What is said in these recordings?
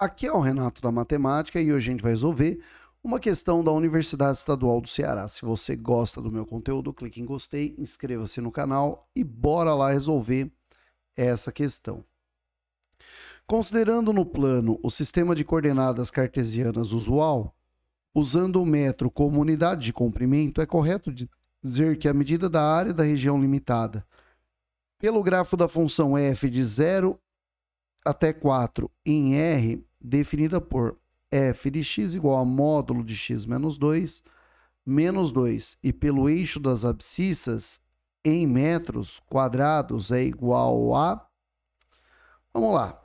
Aqui é o Renato da Matemática e hoje a gente vai resolver uma questão da Universidade Estadual do Ceará. Se você gosta do meu conteúdo, clique em gostei, inscreva-se no canal e bora lá resolver essa questão. Considerando no plano o sistema de coordenadas cartesianas usual, usando o metro como unidade de comprimento, é correto dizer que a medida da área da região limitada pelo grafo da função f de 0 até 4 em R definida por f de x igual a módulo de x menos 2, menos 2, e pelo eixo das abscissas em metros quadrados é igual a... Vamos lá.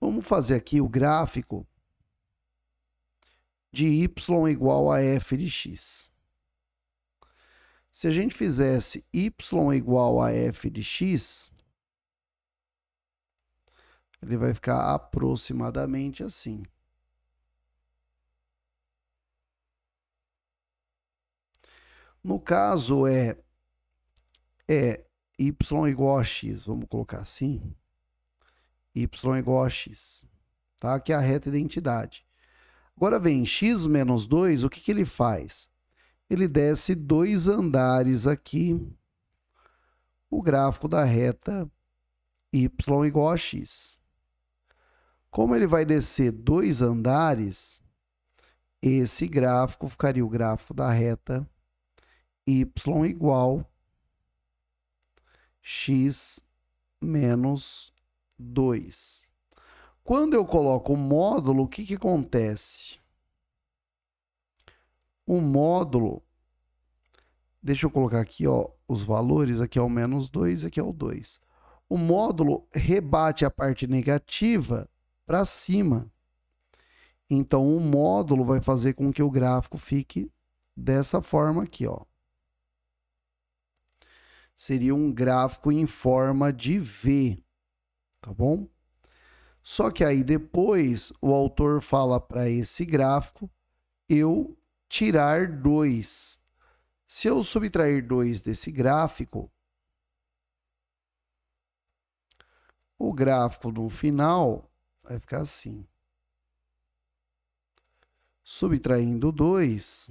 Vamos fazer aqui o gráfico de y igual a f de x. Se a gente fizesse y igual a f de x, ele vai ficar aproximadamente assim. No caso é é y igual a x, vamos colocar assim, y igual a x, tá? Que é a reta identidade. Agora vem x menos 2, o que, que ele faz? Ele desce dois andares aqui, o gráfico da reta y igual a x. Como ele vai descer dois andares, esse gráfico ficaria o gráfico da reta y igual x menos 2. Quando eu coloco o módulo, o que, que acontece? O módulo, deixa eu colocar aqui ó, os valores, aqui é o menos 2, aqui é o 2. O módulo rebate a parte negativa para cima. Então o módulo vai fazer com que o gráfico fique dessa forma aqui, ó. Seria um gráfico em forma de V, tá bom? Só que aí depois o autor fala para esse gráfico eu tirar 2. Se eu subtrair 2 desse gráfico, o gráfico no final vai ficar assim. Subtraindo 2,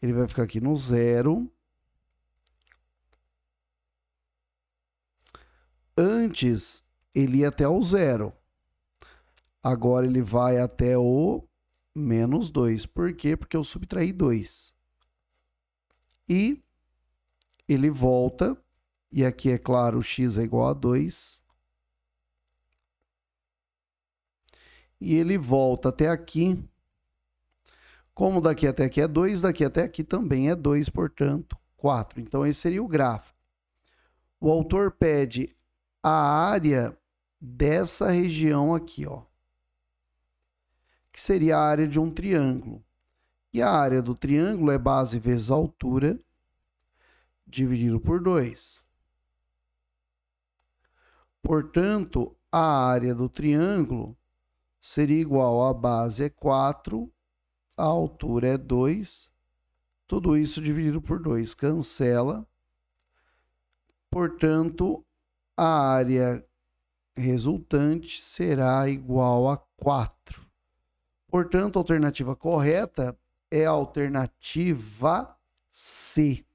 ele vai ficar aqui no zero. Antes, ele ia até o zero. Agora, ele vai até o menos 2. Por quê? Porque eu subtraí 2. E ele volta, e aqui é claro, x é igual a 2. e ele volta até aqui. Como daqui até aqui é 2, daqui até aqui também é 2, portanto, 4. Então, esse seria o gráfico. O autor pede a área dessa região aqui, ó, que seria a área de um triângulo. E a área do triângulo é base vezes altura dividido por 2. Portanto, a área do triângulo seria igual a base é 4, a altura é 2, tudo isso dividido por 2, cancela. Portanto, a área resultante será igual a 4. Portanto, a alternativa correta é a alternativa C.